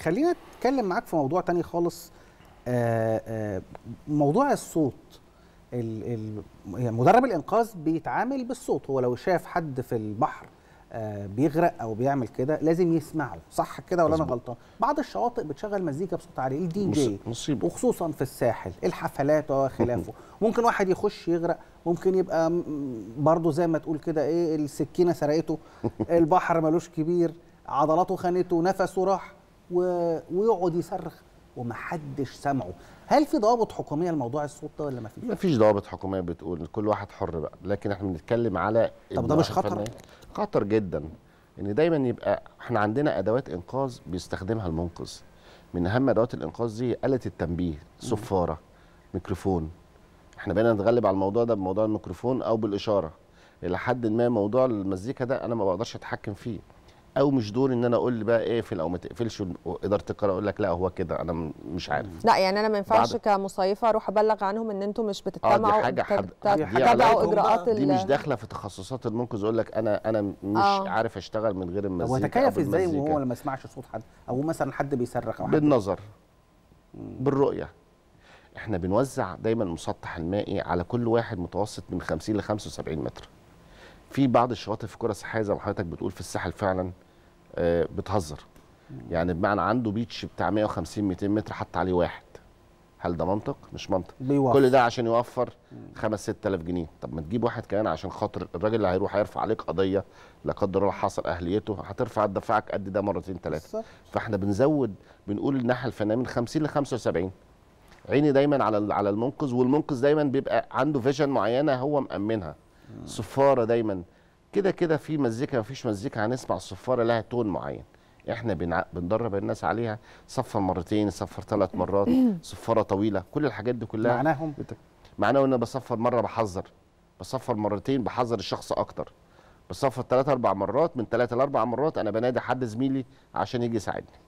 خلينا نتكلم معاك في موضوع تاني خالص آآ آه، آآ آه، موضوع الصوت يعني مدرب الانقاذ بيتعامل بالصوت هو لو شاف حد في البحر آه، بيغرق او بيعمل كده لازم يسمعه صح كده ولا انا غلطان بعض الشواطئ بتشغل مزيكا بصوت عالي الدي جي مصيبه وخصوصا في الساحل الحفلات وخلافه ممكن واحد يخش يغرق ممكن يبقى برضه زي ما تقول كده ايه السكينه سرقته البحر ملوش كبير عضلاته خانته نفسه راح و... ويقعد يصرخ ومحدش سامعه هل في ضوابط حكوميه لموضوع الصوت ده ولا ما فيش ما فيش ضوابط حكوميه بتقول كل واحد حر بقى لكن احنا بنتكلم على طب ده مش خطر خطر جدا ان دايما يبقى احنا عندنا ادوات انقاذ بيستخدمها المنقذ من اهم ادوات الانقاذ دي آلة التنبيه صفاره ميكروفون احنا بقينا نتغلب على الموضوع ده بموضوع الميكروفون او بالاشاره الى حد ما موضوع المزيكا ده انا ما بقدرش اتحكم فيه او مش دوري ان انا اقول بقى ايه اقفل او ما تقفلش اداره القرار اقول لك لا هو كده انا مش عارف لا يعني انا ما ينفعش كمصيفه اروح ابلغ عنهم ان انتم مش بتتبعوا آه دي حاجه تتبعوا اجراءات دي مش داخله في تخصصات المنقذ اقول لك انا انا مش آه. عارف اشتغل من غير المزيكا هو تكيف ازاي وهو لما سمعش صوت حد او مثلا حد بيصرخ او بالنظر بالرؤيه احنا بنوزع دايما المسطح المائي على كل واحد متوسط من 50 ل 75 متر في بعض الشواطئ في الكره الساحليه زي ما حضرتك بتقول في الساحل فعلا آه، بتهزر يعني بمعنى عنده بيتش بتاع 150 200 متر حط عليه واحد هل ده منطق مش منطق بيوفر. كل ده عشان يوفر 5 6000 جنيه طب ما تجيب واحد كمان عشان خاطر الراجل اللي هيروح هيرفع عليك قضيه لا قدر الله حصل اهليته هترفع دفعك قد ده مرتين ثلاثه فاحنا بنزود بنقول الناحيه الفنيه من 50 ل 75 عيني دايما على على المنقذ والمنقذ دايما بيبقى عنده فيجن معينه هو مامنها صفاره دايما كده كده في مزيكا مفيش مزيكا هنسمع الصفاره لها تون معين احنا بنع... بندرب الناس عليها صفر مرتين صفر ثلاث مرات صفاره طويله كل الحاجات دي كلها معناهم معناه ان انا بصفر مره بحذر بصفر مرتين بحذر الشخص اكتر بصفر ثلاث اربع مرات من ثلاث لاربع مرات انا بنادي حد زميلي عشان يجي يساعدني